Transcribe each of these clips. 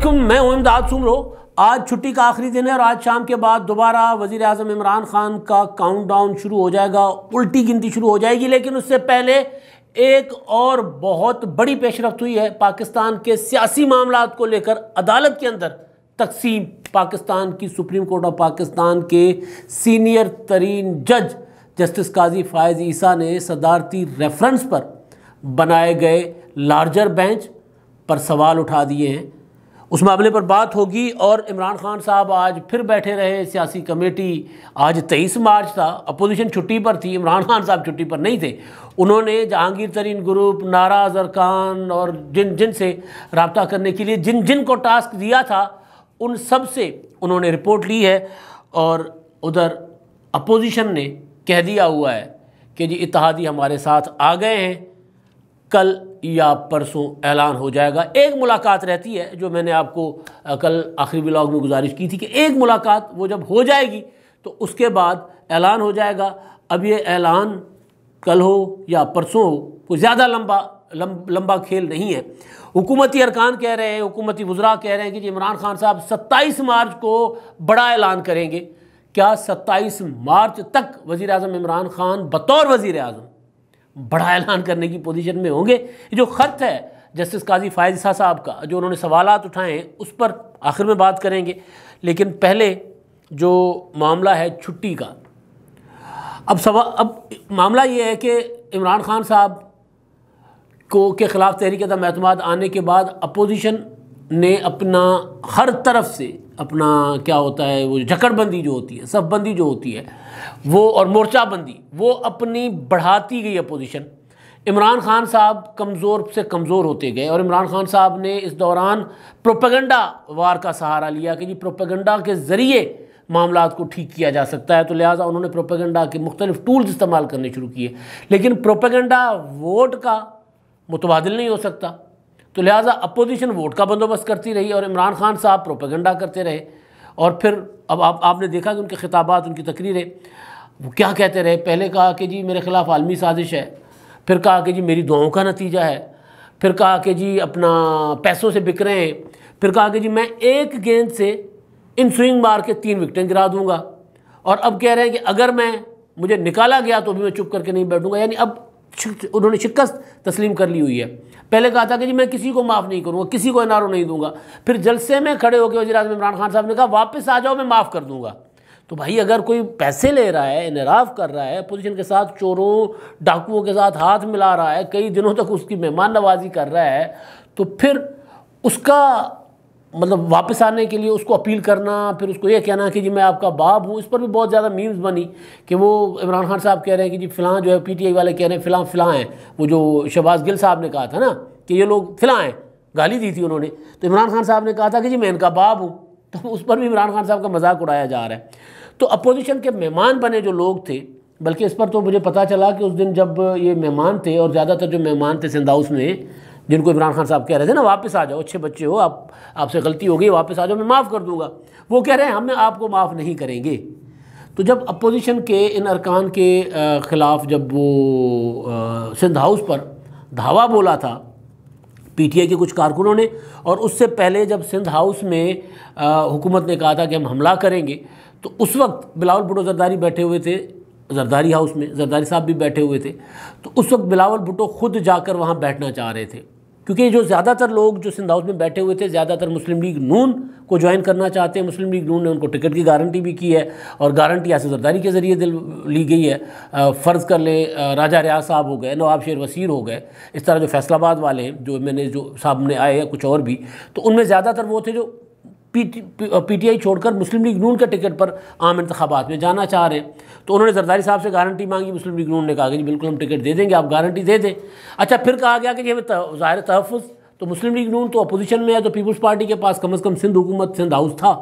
वालेकुम मैं हूं इमदाद सुमरो आज छुट्टी का आखिरी दिन है और आज शाम के बाद दोबारा वज़ी अजम इमरान ख़ान का काउंटडाउन शुरू हो जाएगा उल्टी गिनती शुरू हो जाएगी लेकिन उससे पहले एक और बहुत बड़ी पेशरफ हुई है पाकिस्तान के सियासी मामला को लेकर अदालत के अंदर तकसीम पाकिस्तान की सुप्रीम कोर्ट ऑफ पाकिस्तान के सीनियर तरीन जज जस्टिस काजी फ़ायज़ ईसा ने सदारती रेफरेंस पर बनाए गए लार्जर बेंच पर सवाल उठा दिए हैं उस मामले पर बात होगी और इमरान खान साहब आज फिर बैठे रहे सियासी कमेटी आज तेईस मार्च था अपोजिशन छुट्टी पर थी इमरान खान साहब छुट्टी पर नहीं थे उन्होंने जहांगीर तरीन ग्रुप नारा अरकान और जिन जिन से रबता करने के लिए जिन जिन को टास्क दिया था उन सब से उन्होंने रिपोर्ट ली है और उधर अपोजिशन ने कह दिया हुआ है कि जी इतिहादी हमारे साथ आ गए हैं कल या परसों ऐलान हो जाएगा एक मुलाकात रहती है जो मैंने आपको कल आखिरी ब्लॉग में गुजारिश की थी कि एक मुलाकात वो जब हो जाएगी तो उसके बाद ऐलान हो जाएगा अब ये ऐलान कल हो या परसों हो कोई ज़्यादा लंबा लंब, लंबा खेल नहीं है हुकूमती अरकान कह रहे हैं हुकूमती वज्रा कह रहे हैं कि जी इमरान खान साहब 27 मार्च को बड़ा ऐलान करेंगे क्या 27 मार्च तक वज़ी अजम इमरान खान बतौर वज़ी अजम बड़ा ऐलान करने की पोजीशन में होंगे जो ख़त है जस्टिस काजी फायज शाह साहब का जो उन्होंने सवाल उठाए उस पर आखिर में बात करेंगे लेकिन पहले जो मामला है छुट्टी का अब सवा अब मामला ये है कि इमरान खान साहब को के ख़िलाफ़ तहरीक दम आने के बाद अपोजिशन ने अपना हर तरफ से अपना क्या होता है वो जकड़बंदी जो होती है सफबंदी जो होती है वो और मोर्चाबंदी वो अपनी बढ़ाती गई अपोजिशन इमरान खान साहब कमज़ोर से कमज़ोर होते गए और इमरान खान साहब ने इस दौरान प्रोपेगेंडा वार का सहारा लिया कि जी प्रोपेगेंडा के ज़रिए मामला को ठीक किया जा सकता है तो लिहाजा उन्होंने प्रोपेगेंडा के मुख्तलिफ टूल्स इस्तेमाल करने शुरू किए लेकिन प्रोपेगेंडा वोट का मुतबादल नहीं हो सकता तो लिहाजा अपोजिशन वोट का बंदोबस्त करती रही और इमरान खान साहब प्रोपेगेंडा करते रहे और फिर अब आप आपने देखा कि उनके खिताबात उनकी तकरीरें वो क्या कहते रहे पहले कहा कि जी मेरे ख़िलाफ़ आलमी साजिश है फिर कहा कि जी मेरी दुआओं का नतीजा है फिर कहा कि जी अपना पैसों से बिक रहे हैं फिर कहा कि जी मैं एक गेंद से इन स्विंग मार के तीन विकटें गिरा दूंगा और अब कह रहे हैं कि अगर मैं मुझे निकाला गया तो भी मैं चुप करके नहीं बैठूंगा यानी अब उन्होंने शिकस्त तस्लीम कर ली हुई है पहले कहा था कि जी मैं किसी को माफ़ नहीं करूँगा किसी को इनारों नहीं दूंगा फिर जलसे में खड़े होकर वजी अजम इमरान खान साहब ने कहा वापस आ जाओ मैं माफ़ कर दूंगा तो भाई अगर कोई पैसे ले रहा है इनराफ कर रहा है अपोजिशन के साथ चोरों डाकुओं के साथ हाथ मिला रहा है कई दिनों तक उसकी मेहमान नवाजी कर रहा है तो फिर उसका मतलब वापस आने के लिए उसको अपील करना फिर उसको ये कहना कि जी मैं आपका बाप हूँ इस पर भी बहुत ज़्यादा मीम्स बनी कि वो इमरान खान साहब कह रहे हैं कि जी फ़िलहाल जो है पीटीआई वाले कह रहे हैं फ़िलहाल फ़िलहाल हैं वो जो शहबाज गिल साहब ने कहा था ना कि ये लोग फ़िलहाल हैं गाली दी थी उन्होंने तो इमरान खान साहब ने कहा था कि जी मैं इनका बाप हूँ तो उस पर भी इमरान खान साहब का मजाक उड़ाया जा रहा है तो अपोजिशन के मेहमान बने जो लोग थे बल्कि इस पर तो मुझे पता चला कि उस दिन जब ये मेहमान थे और ज़्यादातर जो मेहमान थे सिंधाउस में जिनको इमरान खान साहब कह रहे थे ना वापस आ जाओ अच्छे बच्चे हो आप आपसे गलती हो गई वापस आ जाओ मैं माफ़ कर दूंगा वो कह रहे हैं हमें आपको माफ़ नहीं करेंगे तो जब अपोजिशन के इन अरकान के ख़िलाफ़ जब वो सिंध हाउस पर धावा बोला था पीटीआई के कुछ कारकुनों ने और उससे पहले जब सिंध हाउस में हुकूमत ने कहा था कि हम हमला करेंगे तो उस वक्त बिलावल भुटो जरदारी बैठे हुए थे जरदारी हाउस में जरदारी साहब भी बैठे हुए थे तो उस वक्त बिलावल भुटो खुद जाकर वहाँ बैठना चाह रहे थे क्योंकि जो ज़्यादातर लोग जो सिंध हाउस में बैठे हुए थे ज़्यादातर मुस्लिम लीग नून को ज्वाइन करना चाहते हैं मुस्लिम लीग नून ने उनको टिकट की गारंटी भी की है और गारंटी आसिफ जरदारी के ज़रिए दिल ली गई है फ़र्ज़ कर लें राजा रियाज साहब हो गए नवाब शेर वसीर हो गए इस तरह जो फैसलाबाद वाले हैं जो मैंने जो सामने आए हैं कुछ और भी तो उनमें ज़्यादातर वो थे जो पी टी आई छोड़कर मुस्लिम लीग नून के टिकट पर आम इंतबात में जाना चाह रहे हैं तो उन्होंने जरदारी साहब से गारंटी मांगी मुस्लिम लीग नून ने कहा कि जी बिल्कुल हम टिकट दे देंगे आप गारंटी दे दें अच्छा फिर कहा गया कि जी ज़ाहिर तहफ़ तो मुस्लिम लीग नून तो अपोजिशन में है तो पीपल्स पार्टी के पास कम अज़ कम सिंध हुकूमत सिंध हाउस था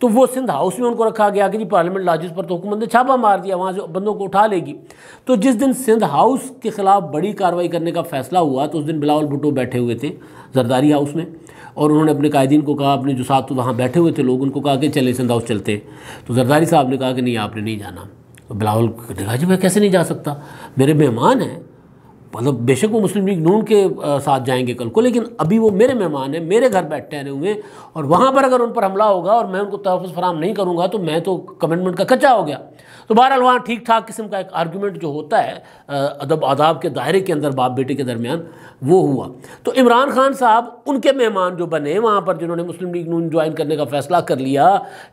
तो वो सिंध हाउस में उनको रखा गया कि जी पार्लियामेंट लॉजिस पर तो हुकूमत ने छापा मार दिया वहाँ से बंदों को उठा लेगी तो जिस दिन सिंध हाउस के ख़िलाफ़ बड़ी कार्रवाई करने का फैसला हुआ तो उस दिन बिलावल भुट्टो बैठे हुए थे जरदारी हाउस में और उन्होंने अपने कायदीन को कहा अपने जो साथ वहाँ बैठे हुए थे लोग उनको कहा कि चले सिंध हाउस चलते तो जरदारी साहब ने कहा कि नहीं आपने नहीं जाना तो बिलावल ने कहा जी मैं कैसे नहीं जा सकता मेरे मेहमान हैं मतलब बेशक वो मुस्लिम लीग नून के साथ जाएंगे कल को लेकिन अभी वो मेरे मेहमान हैं मेरे घर बैठे ठहरे हुए हैं और वहाँ पर अगर उन पर हमला होगा और मैं उनको तहफ़ फराम नहीं करूँगा तो मैं तो कमिटमेंट का कच्चा हो गया तो बहरहाल वहाँ ठीक ठाक किस्म का एक आर्गूमेंट जो होता है अदब आदाब के दायरे के अंदर बाप बेटे के दरमियान वो हुआ तो इमरान खान साहब उनके मेहमान जो बने वहाँ पर जिन्होंने मुस्लिम लीग नून ज्वाइन करने का फैसला कर लिया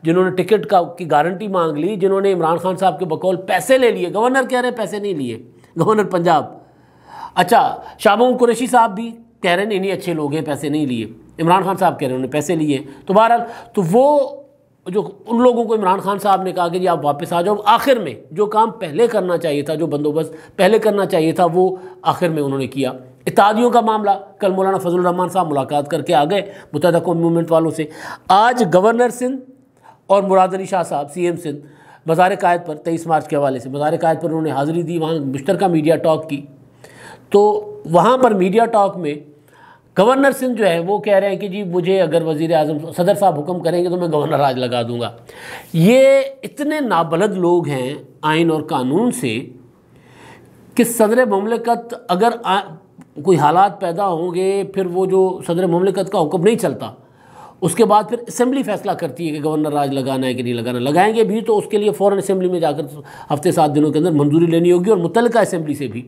जिन्होंने टिकट का की गारंटी मांग ली जिन्होंने इमरान खान साहब के बकौल पैसे ले लिए गवर्नर कह रहे पैसे नहीं लिए गवर्नर पंजाब अच्छा शाबों कुरैशी साहब भी कह रहे हैं इन्हीं अच्छे लोग हैं पैसे नहीं लिए इमरान खान साहब कह रहे हैं उन्होंने पैसे लिए तो बहरहाल तो वो जो उन लोगों को इमरान खान साहब ने कहा कि जी आप वापस आ जाओ आखिर में जो काम पहले करना चाहिए था जो बंदोबस्त पहले करना चाहिए था वो आखिर में उन्होंने किया इतादियों का मामला कल मौलाना फजल रहमान साहब मुलाकात करके आ गए मुतद कौम मूवमेंट वालों से आज गवर्नर सिंध और मुराद अली शाह साहब सी एम सिंध मज़ार कायद पर तेईस मार्च के हवाले से मज़ार कायद पर उन्होंने हाज़िरी दी वहाँ मुश्तर मीडिया टॉक की तो वहाँ पर मीडिया टॉक में गवर्नर सिंह जो है वो कह रहे हैं कि जी मुझे अगर वजीर अजम सदर साहब हुक्म करेंगे तो मैं गवर्नर राज लगा दूंगा ये इतने नाबलद लोग हैं आइन और कानून से कि सदर ममलिकत अगर आ, कोई हालात पैदा होंगे फिर वो जो सदर ममलिकत का हुक्म नहीं चलता उसके बाद फिर असेंबली फैसला करती है कि गवर्नर राज लगाना है कि नहीं लगाना लगाएंगे भी तो उसके लिए फ़ौरन असेंबली में जाकर हफ्ते सात दिनों के अंदर मंजूरी लेनी होगी और मुतल असेंबली से भी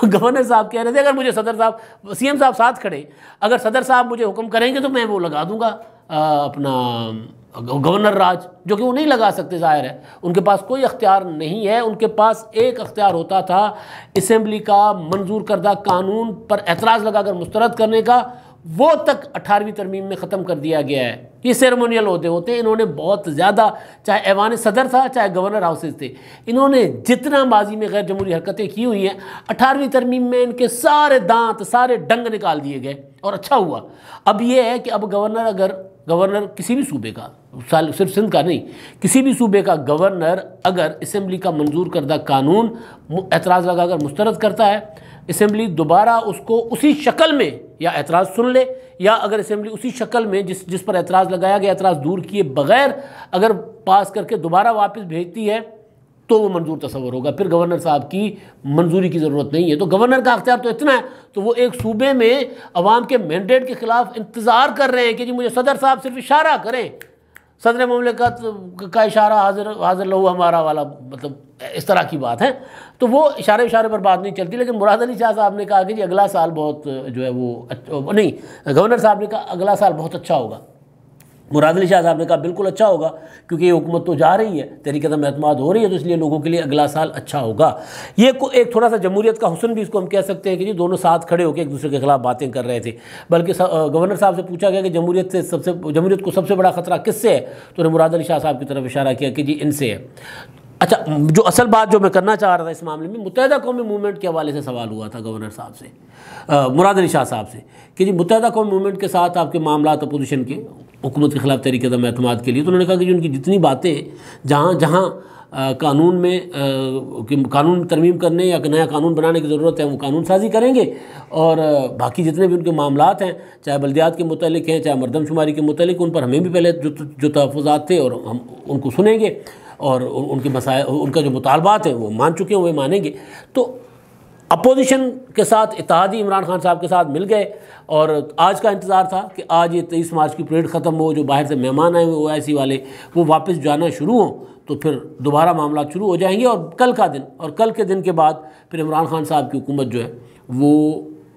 तो गवर्नर साहब कह रहे थे अगर मुझे सदर साहब सी साहब साथ खड़े अगर सदर साहब मुझे हुक्म करेंगे तो मैं वो लगा दूँगा अपना गवर्नर राज जो कि वो नहीं लगा सकते ज़ाहिर है उनके पास कोई अख्तियार नहीं है उनके पास एक अख्तियार होता था इसम्बली का मंजूर करदा कानून पर एतराज़ लगाकर मुस्तरद करने का वो तक अठारहवीं तरमीम में ख़त्म कर दिया गया है ये सेरेमोनियल होते होते इन्होंने बहुत ज़्यादा चाहे ऐवान सदर था चाहे गवर्नर हाउसेज थे इन्होंने जितना माजी में गैर जमहूरी हरकतें की हुई हैं अठारहवीं तरमीम में इनके सारे दांत सारे डंग निकाल दिए गए और अच्छा हुआ अब ये है कि अब गवर्नर अगर गवर्नर किसी भी सूबे का साल सिर्फ सिंध का नहीं किसी भी सूबे का गवर्नर अगर इसम्बली का मंजूर करदा कानून एतराज़ लगाकर मुस्तरद करता है इसम्बली दोबारा उसको उसी शक्ल में या एतराज़ सुन ले या अगर इसम्बली उसी शक्ल में जिस जिस पर एतराज़ लगाया गया एतराज़ दूर किए बगैर अगर पास करके दोबारा वापस भेजती है तो वो मंजूर तस्वर होगा फिर गवर्नर साहब की मंजूरी की ज़रूरत नहीं है तो गवर्नर का अख्तियार तो इतना है तो वो एक सूबे में आवाम के मैंडेट के ख़िलाफ़ इंतज़ार कर रहे हैं कि जी मुझे सदर साहब सिर्फ इशारा करें सदर ममलिकत का इशारा हाजिर हाजिर लहू हमारा वाला मतलब इस तरह की बात है तो वो इशारे इशारे पर बात नहीं चलती लेकिन मुराद अली शाह साहब ने कहा कि जी अगला साल बहुत जो है वो अच्छा, नहीं गवर्नर साहब ने कहा अगला साल बहुत अच्छा होगा मुराद अली शाह साहब ने कहा बिल्कुल अच्छा होगा क्योंकि ये हुकूमत तो जा रही है तहरीक कदम अहतमाद हो रही है तो इसलिए लोगों के लिए अगला साल अच्छा होगा ये को एक थोड़ा सा जमहूरियत का हुसन भी इसको हम कह सकते हैं कि जी दोनों साथ खड़े होकर एक दूसरे के खिलाफ बातें कर रहे थे बल्कि गवर्नर साहब से पूछा गया कि जमूरीत से सबसे जमहूरियत को सबसे बड़ा खतरा किससे है तो उन्हें मुराद अली शाह साहब की तरफ इशारा किया कि जी इनसे है अच्छा जो असल बात जो मैं करना चाह रहा था इस मामले में मुतहदा कौमी मूवमेंट के हवाले से सवाल हुआ था गवर्नर साहब से मुराद अली शाह साहब से कि जी मुतहदा कौमी मूवमेंट के साथ आपके मामला अपोजिशन के हुकूमत के ख़िलाफ़ तहरीक अदम अतमाद के लिए तो उन्होंने कहा कि उनकी जितनी बातें जहाँ जहाँ कानून में आ, कानून तरमीम करने या नया कानून बनाने की ज़रूरत है वो कानून साजी करेंगे और बाकी जितने भी उनके मामला हैं चाहे बल्दियात के मतलब हैं चाहे मरदमशुमारी के मतलब उन पर हमें भी पहले जो जो तहफ़ात थे और हम उनको सुनेंगे और उनके मसाय उनका जो मुतालबात है वो मान चुके हैं वे मानेंगे तो अपोजिशन के साथ इतिहादी इमरान खान साहब के साथ मिल गए और आज का इंतज़ार था कि आज ये तेईस मार्च की परेड ख़त्म हो जो बाहर से मेहमान आए हुए ओ वाले वो वापस जाना शुरू हों तो फिर दोबारा मामला शुरू हो जाएंगे और कल का दिन और कल के दिन के बाद फिर इमरान खान साहब की हुकूमत जो है वो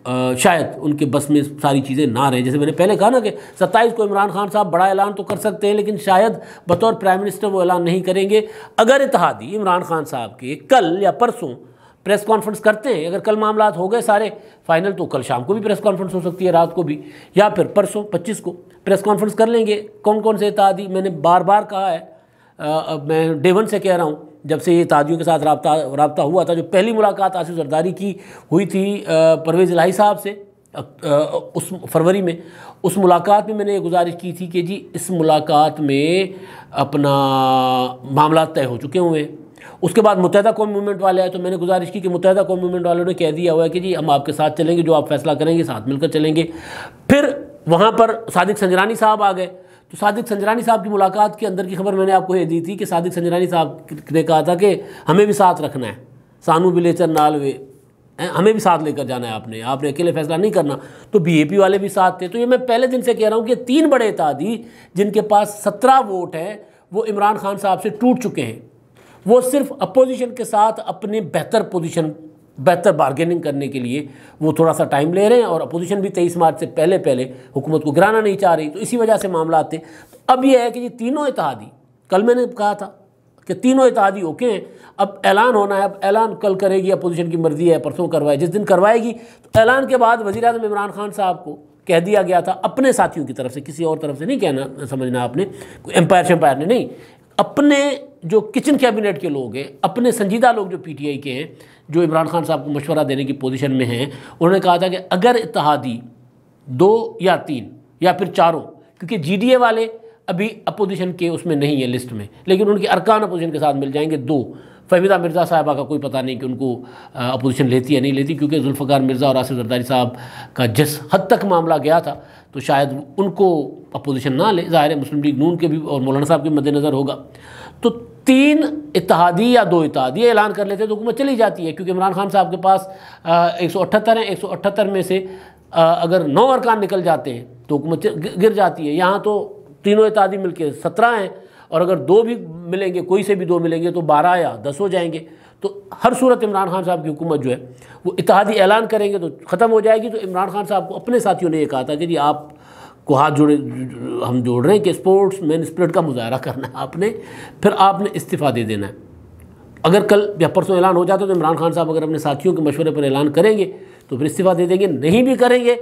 आ, शायद उनके बस में सारी चीज़ें ना रहें जैसे मैंने पहले कहा ना कि सत्ताईस को इमरान खान साहब बड़ा ऐलान तो कर सकते हैं लेकिन शायद बतौर प्राइम मिनिस्टर वो ऐलान नहीं करेंगे अगर इतिहादी इमरान खान साहब के कल या परसों प्रेस कॉन्फ्रेंस करते हैं अगर कल मामला हो गए सारे फाइनल तो कल शाम को भी प्रेस कॉन्फ्रेंस हो सकती है रात को भी या फिर परसों पच्चीस को प्रेस कॉन्फ्रेंस कर लेंगे कौन कौन से इतिहादी मैंने बार बार कहा है आ, मैं डेवन से कह रहा हूँ जब से ये तादियों के साथ रबता रबता हुआ था जो पहली मुलाकात आसिफ जरदारी की हुई थी परवेज़ लाही साहब से आ, उस फरवरी में उस मुलाकात में मैंने ये गुजारिश की थी कि जी इस मुलाकात में अपना मामला तय हो चुके हुए हैं उसके बाद मुतहदा कौम मूवमेंट वाले आए तो मैंने गुजारिश की कि मुतहदा कौम मूवमेंट वालों ने कह दिया हुआ है कि जी हम आपके साथ चलेंगे जो आप फैसला करेंगे साथ मिलकर चलेंगे फिर वहाँ पर सादिक संजरानी साहब आ गए तो सादिक संजरानी साहब की मुलाकात के अंदर की खबर मैंने आपको ये दी थी कि सादिक संजरानी साहब ने कहा था कि हमें भी साथ रखना है सानू बिलेचर नालवे हमें भी साथ लेकर जाना है आपने आपने अकेले फैसला नहीं करना तो बीएपी वाले भी साथ थे तो ये मैं पहले दिन से कह रहा हूँ कि तीन बड़े इतादी जिनके पास सत्रह वोट हैं वो इमरान खान साहब से टूट चुके हैं वो सिर्फ अपोजिशन के साथ अपने बेहतर पोजिशन बेहतर बार्गेनिंग करने के लिए वो थोड़ा सा टाइम ले रहे हैं और अपोजिशन भी तेईस मार्च से पहले पहले हुकूमत को गिराना नहीं चाह रही तो इसी वजह से मामला आते तो अब यह है कि ये तीनों इतिहादी कल मैंने कहा था कि तीनों इतिहादी ओके हैं अब ऐलान होना है अब ऐलान कल करेगी अपोजिशन की मर्ज़ी है परसों करवाए जिस दिन करवाएगी तो ऐलान के बाद वजी अजम इमरान खान साहब को कह दिया गया था अपने साथियों की तरफ से किसी और तरफ से नहीं कहना समझना आपने एम्पायर शम्पायर ने नहीं अपने जो किचन कैबिनेट के लोग हैं अपने संजीदा लोग जो पीटीआई के हैं जो इमरान खान साहब को मशवरा देने की पोजीशन में हैं उन्होंने कहा था कि अगर इतिहादी दो या तीन या फिर चारों क्योंकि जीडीए वाले अभी अपोजिशन के उसमें नहीं है लिस्ट में लेकिन उनके अरकान अपोजिशन के साथ मिल जाएंगे दो फहमीदा मिर्ज़ा साहबा का कोई पता नहीं कि उनको अपोजिशन लेती या नहीं लेती क्योंकि जुल्फ़ार मिर्ज़ा और आसिफ जरदारी साहब का जिस हद तक मामला गया था तो शायद उनको अपोजिशन ना ले ज़ाहिर है मुस्लिम लीग नून के भी और मौलाना साहब के मद्देनज़र होगा तो तीन इतिहादी या दो इतिहादी ऐलान कर लेते तो हुकूमत चली जाती है क्योंकि इमरान खान साहब के पास एक सौ अठहत्तर है एक सौ अठहत्तर में से अगर नौ अरकान निकल जाते हैं तो हुकूमत गिर जाती है यहाँ तो तीनों इतिहादी के सत्रह हैं और अगर दो भी मिलेंगे कोई से भी दो मिलेंगे तो बारह या दस हो जाएंगे तो हर सूरत इमरान खान साहब की हुकूमत जो है वो इतिहादी ऐलान करेंगे तो ख़त्म हो जाएगी तो इमरान खान साहब को अपने साथियों ने ये कहा था कि जी आप को हाथ जोड़े हम जोड़ रहे हैं कि स्पोर्ट्स मैन स्प्रिट का मुजाहरा करना है आपने फिर आपने इस्तीफ़ा दे देना है अगर कल या परसों ऐलान हो जाता है तो इमरान खान साहब अगर अपने साथियों के मशवरे पर ऐलान करेंगे तो फिर इस्तीफ़ा दे देंगे नहीं भी करेंगे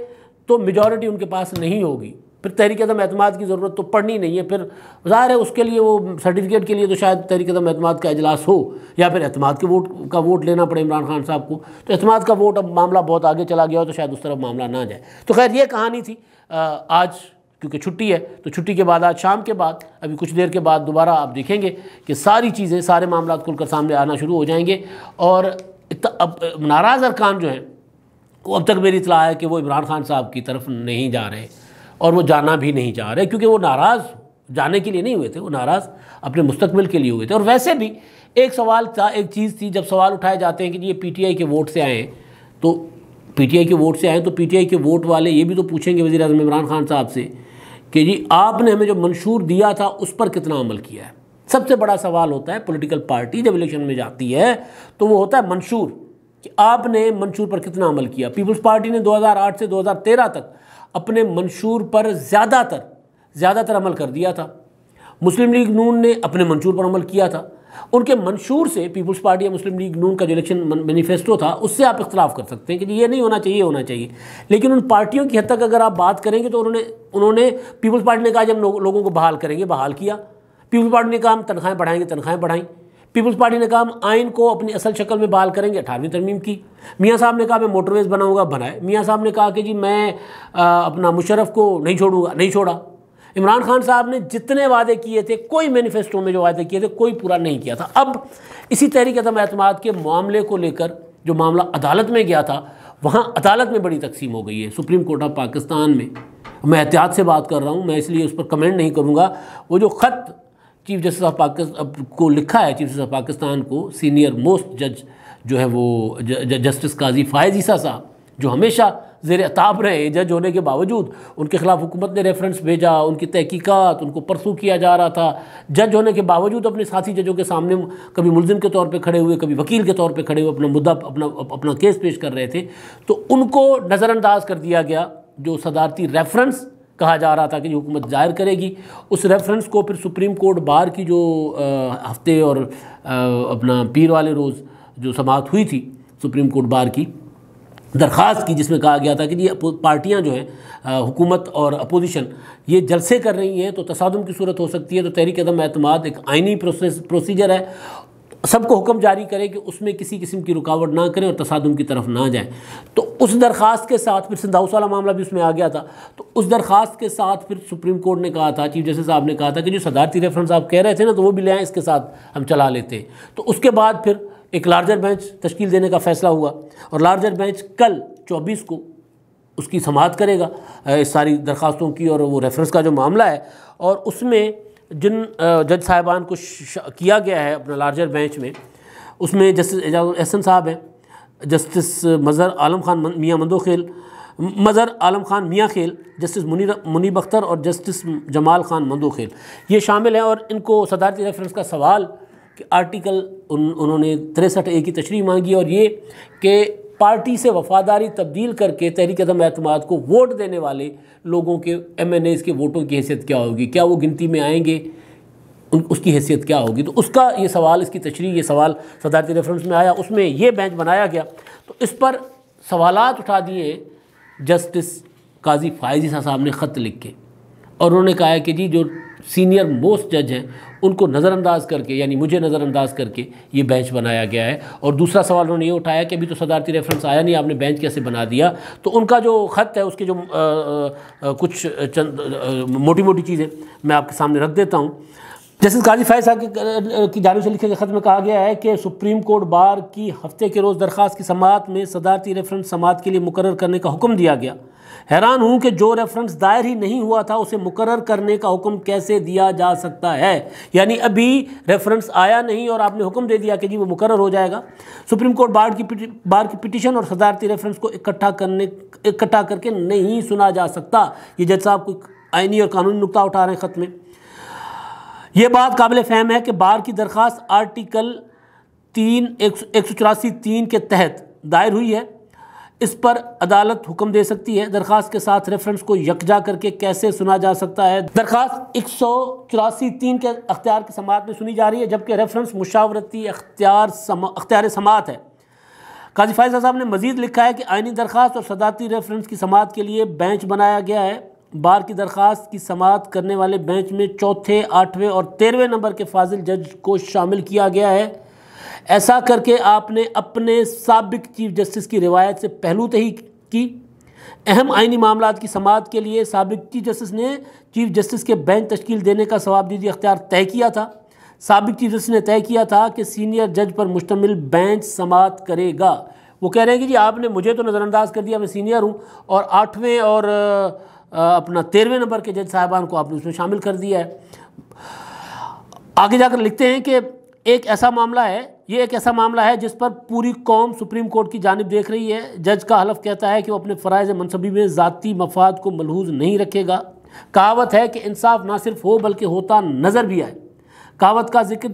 तो मेजॉरिटी उनके पास नहीं होगी फिर तहरीक अदम अहतमाद की ज़रूरत तो पड़नी नहीं है फिर ज़ाहिर है उसके लिए वो सर्टिफिकेट के लिए तो शायद तहरीक अदम अहतमाद का अजलास हो या फिर अहतमाद के वोट का वोट लेना पड़े इमरान खान साहब को तो अहतमाद का वोट अब मामला बहुत आगे चला गया हो तो शायद उस तरफ मामला ना जाए तो खैर ये कहानी थी आज क्योंकि छुट्टी है तो छुट्टी के बाद आज शाम के बाद अभी कुछ देर के बाद दोबारा आप देखेंगे कि सारी चीज़ें सारे मामला खुलकर सामने आना शुरू हो जाएंगे और अब नाराज़ अरकान जो हैं वो अब तक मेरी इतला है कि वो इमरान खान साहब की तरफ नहीं जा रहे और वो जाना भी नहीं चाह रहे क्योंकि वो नाराज़ जाने के लिए नहीं हुए थे वो नाराज़ अपने मुस्तबिल के लिए हुए थे और वैसे भी एक सवाल था एक चीज़ थी जब सवाल उठाए जाते हैं कि ये आई के वोट से आए तो पीटीआई के वोट से आए तो पीटीआई के वोट वाले ये भी तो पूछेंगे वजी अजम इमरान खान साहब से कि जी आपने हमें जो मंशूर दिया था उस पर कितना अमल किया है सबसे बड़ा सवाल होता है पॉलिटिकल पार्टी जब इलेक्शन में जाती है तो वो होता है मंशूर कि आपने मंशूर पर कितना अमल किया पीपल्स पार्टी ने 2008 से 2013 तक अपने मंशूर पर ज़्यादातर ज़्यादातर अमल कर दिया था मुस्लिम लीग नून ने अपने मंशूर पर अमल किया था उनके मंशूर से पीपल्स पार्टी या मुस्लिम लीग नून का जो इलेक्शन मैनिफेस्टो था उससे आप इख्तलाफ कर सकते हैं कि ये नहीं होना चाहिए होना चाहिए लेकिन उन पार्टियों की हद तक अगर आप बात करेंगे तो उन्होंने उन्होंने पीपल्स पार्टी ने कहा जब लोगों को बहाल करेंगे बहाल किया पीपल्स पार्टी ने कहा हम तनख्वाहें बढ़ाएंगे तनख्वाहें बढ़ाएं पीपल्स पार्टी ने कहा हम आइन को अपनी असल शक्ल में बहाल करेंगे अठारहवीं तरमीम की मियाँ साहब ने कहा मैं मोटरवेज बनाऊँगा बनाए मियाँ साहब ने कहा कि जी मैं अपना मुशरफ को नहीं छोड़ूंगा नहीं छोड़ा इमरान खान साहब ने जितने वादे किए थे कोई मैनिफेस्टो में जो वादे किए थे कोई पूरा नहीं किया था अब इसी तहरीक अदम अहतमाद के मामले को लेकर जो मामला अदालत में गया था वहाँ अदालत में बड़ी तकसीम हो गई है सुप्रीम कोर्ट ऑफ पाकिस्तान में मैं एहतियात से बात कर रहा हूँ मैं इसलिए उस पर कमेंट नहीं करूँगा वो जो ख़त चीफ जस्टिस ऑफ पाकिस्तान को लिखा है चीफ जस्टिस ऑफ पाकिस्तान को सीनियर मोस्ट जज जो है वो जस्टिस काजी फायज ईसा साहब जो हमेशा जेर अताब रहे जज होने के बावजूद उनके खिलाफ हुकूमत ने रेफरेंस भेजा उनकी तहकीक़त उनको परसू किया जा रहा था जज होने के बावजूद अपने साथी जजों के सामने कभी मुलजिम के तौर पर खड़े हुए कभी वकील के तौर पर खड़े हुए अपना मुद्दा अपना अपना केस पेश कर रहे थे तो उनको नज़रअंदाज कर दिया गया जो सदारती रेफरेंस कहा जा रहा था कि हुकूमत जाहिर करेगी उस रेफरेंस को फिर सुप्रीम कोर्ट बार की जो आ, हफ्ते और आ, अपना पीर वाले रोज़ जो समाप्त हुई थी सुप्रीम कोर्ट बार की दरख्वास्त की जिसमें कहा गया था कि ये पार्टियां जो हैं हुकूमत और अपोजिशन ये जलसे कर रही हैं तो तसादम की सूरत हो सकती है तो तहरीक अदम अतमाद एक आइनी प्रोसेस प्रोसीजर है सबको हुक्म जारी करे कि उसमें किसी किस्म की रुकावट ना करें और तसादम की तरफ ना जाएं तो उस दरख्वास्त के साथ फिर सिंधाउस वाला मामला भी उसमें आ गया था तो उस दरख्वास्त के साथ फिर सुप्रीम कोर्ट ने कहा था चीफ जस्टिस साहब ने कहा था कि जो सदारती रेफरेंस आप कह रहे थे ना तो वो भी ले इसके साथ हम चला लेते तो उसके बाद फिर एक लार्जर बेंच तश्कील देने का फैसला हुआ और लार्जर बेंच कल चौबीस को उसकी समात करेगा इस सारी दरख्वास्तों की और वो रेफरेंस का जो मामला है और उसमें जिन जज साहिबान को किया गया है अपना लार्जर बेंच में उसमें जस्टिस एजाज एहसन साहब हैं जस्टिस मज़र आलम खान मियाँ मंदो खेल मज़र आलम खान मियाँ खेल जस्टिस मुनीर मुनीब अख्तर और जस्टिस जमाल खान मंदो खेल ये शामिल हैं और इनको सदारती रेफरेंस का सवाल आर्टिकल उन उन्होंने तिरसठ ए की तशरी मांगी और ये कि पार्टी से वफादारी तब्दील करके तहरीक अदम अतमाद को वोट देने वाले लोगों के एम एन एज़ के वोटों की हैसियत क्या होगी क्या वो गिनती में आएंगे उन उसकी हैसियत क्या होगी तो उसका ये सवाल इसकी तशरी ये सवाल सदारती रेफरेंस में आया उसमें ये बेंच बनाया गया तो इस पर सवाल उठा दिए जस्टिस काजी फायजी साहब ने ख़त लिख के और उन्होंने कहा है कि जी जो सीनियर मोस्ट जज हैं उनको नज़रअंदाज करके यानी मुझे नज़रअंदाज करके ये बेंच बनाया गया है और दूसरा सवाल उन्होंने ये उठाया कि अभी तो सदारती रेफरेंस आया नहीं आपने बेंच कैसे बना दिया तो उनका जो ख़त है उसके जो आ, आ, कुछ चंद मोटी मोटी चीज़ें मैं आपके सामने रख देता हूँ जस्टिस काजी फैज साहब की जानव से लिखे गए खत में कहा गया है कि सुप्रीम कोर्ट बार की हफ्ते के रोज़ दरख्वास्त की समात में सदारती रेफरेंस समात के लिए मुकर करने का हुक्म दिया गया हैरान हूं कि जो रेफरेंस दायर ही नहीं हुआ था उसे मुकर करने का हुक्म कैसे दिया जा सकता है यानी अभी रेफरेंस आया नहीं और आपने हुक्म दे दिया कि जी वो मुकर हो जाएगा सुप्रीम कोर्ट बार की बार की पिटिशन और सदारती रेफरेंस को इकट्ठा करने इकट्ठा करके नहीं सुना जा सकता ये जज साहब को आइनी और कानूनी नुकता उठा रहे हैं ख़त में ये बात काबिल फहम है कि बार की दरख्वास्त आर्टिकल तीन एक सौ चौरासी तीन के तहत दायर हुई है इस पर अदालत हुक्म दे सकती है दरखास्त के साथ रेफरेंस को यकजा करके कैसे सुना जा सकता है दरखास्त एक सौ चौरासी तीन के अख्तियार की समात में सुनी जा रही है जबकि रेफरेंस मुशावरती अख्तियार अख्तियार समात है काजी फायज साहब ने मजीद लिखा है कि आइनी दरख्वास्त और सदाती रेफरेंस की समात के लिए बेंच बनाया गया है बार की दरख्वास्त की समात करने वाले बेंच में चौथे आठवें और तेरहवें नंबर के फाजिल जज को शामिल किया गया है ऐसा करके आपने अपने सबक चीफ जस्टिस की रिवायत से पहलू तही की अहम आइनी मामला की समात के लिए सबक चीफ जस्टिस ने चीफ जस्टिस के बेंच तश्कील देने का सवाबदीदी अख्तियार तय किया था सबक चीफ जस्टिस ने तय किया था कि सीनियर जज पर मुश्तमिल बेंच समात करेगा वो कह रहे हैं कि जी आपने मुझे तो नज़रअंदाज कर दिया मैं सीनियर हूँ और आठवें और अपना तेरहवें नंबर के जज साहबान को आपने उसमें शामिल कर दिया है आगे जाकर लिखते हैं कि एक ऐसा मामला है ये एक ऐसा मामला है जिस पर पूरी कौम सुप्रीम कोर्ट की जानब देख रही है जज का हलफ कहता है कि वो अपने फ़रज़ मनसबी में ज़ाती मफाद को मलहूज नहीं रखेगा कहावत है कि इंसाफ ना सिर्फ हो बल्कि होता नज़र भी आए कहावत का जिक्र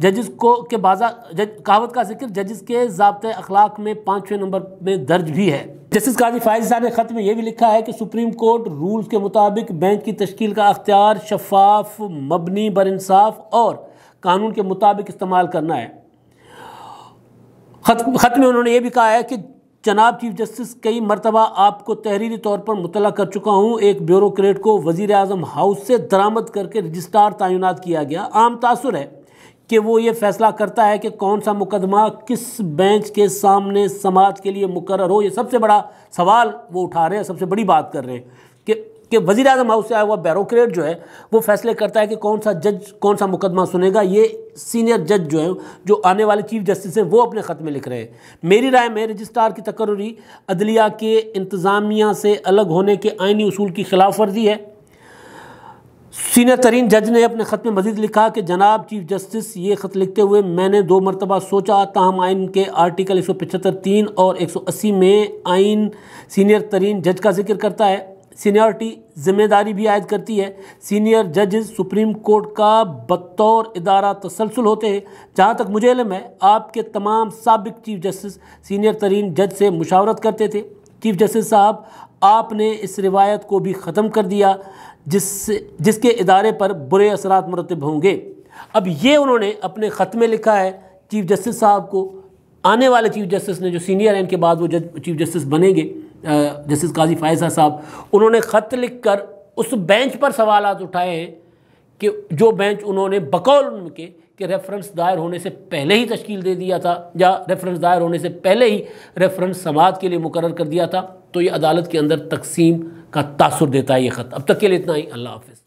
जजस को के बाजा जज कहावत का जिक्र जजिस के जबते अखलाक में पाँचवें नंबर में दर्ज भी है जस्टिस काजी फायजा ने ख़त में यह भी लिखा है कि सुप्रीम कोर्ट रूल्स के मुताबिक बेंच की तश्कील का अख्तियार शफाफ मबनी बरसाफ़ और कानून के मुताबिक इस्तेमाल करना है खत में उन्होंने ये भी कहा है कि जनाब चीफ जस्टिस कई मरतबा आपको तहरीरी तौर पर मुतला कर चुका हूँ एक ब्यूरोक्रेट को वजीर अजम हाउस से दरामद करके रजिस्ट्रार तैनात किया गया आम तासर है कि वो ये फैसला करता है कि कौन सा मुकदमा किस बेंच के सामने समाज के लिए मुकर हो ये सबसे बड़ा सवाल वो उठा रहे हैं सबसे बड़ी बात कर रहे हैं कि वज़ी अजम हाउस से आया हुआ बैरोक्रेट जो है वो फैसले करता है कि कौन सा जज कौन सा मुकदमा सुनेगा ये सीनियर जज जो है जो आने वाले चीफ जस्टिस हैं वो अपने ख़त में लिख रहे हैं मेरी राय में रजिस्ट्रार की तकर्री अदलिया के इंतज़ामिया से अलग होने के आइनी असूल की खिलाफ वर्जी है सीनियर तरीन जज ने अपने ख़त में मजीद लिखा कि जनाब चीफ जस्टिस ये ख़त लिखते हुए मैंने दो मरतबा सोचा ताहम आइन के आर्टिकल एक सौ पचहत्तर तीन और एक सौ अस्सी में आइन सीनियर तरीन जज का जिक्र करता है सीनियरिटी जिम्मेदारी भी आयद करती है सीनियर जजेस सुप्रीम कोर्ट का बतौर इदारा तसलसल होते हैं जहाँ तक मुझे इलम है आपके तमाम सबक चीफ जस्टिस सीनियर तरीन जज से मुशावरत करते थे चीफ जस्टिस साहब आपने इस रिवायत को भी ख़त्म कर दिया जिस जिसके इदारे पर बुरे असरात मरतब होंगे अब ये उन्होंने अपने ख़त में लिखा है चीफ जस्टिस साहब को आने वाले चीफ जस्टिस ने जो सीनियर हैं इनके बाद वो जज चीफ जस्टिस बनेंगे जस्टिस काजी फायजा साहब उन्होंने ख़त लिख कर उस बेंच पर सवाल उठाए हैं कि जो बेंच उन्होंने बकौल उनके कि रेफरेंस दायर होने से पहले ही तश्कील दे दिया था या रेफरेंस दायर होने से पहले ही रेफरेंस समाज के लिए मुकर कर दिया था तो ये अदालत के अंदर तकसीम का तासर देता है ये ख़त अब तक के लिए इतना ही अल्लाह हाफिज़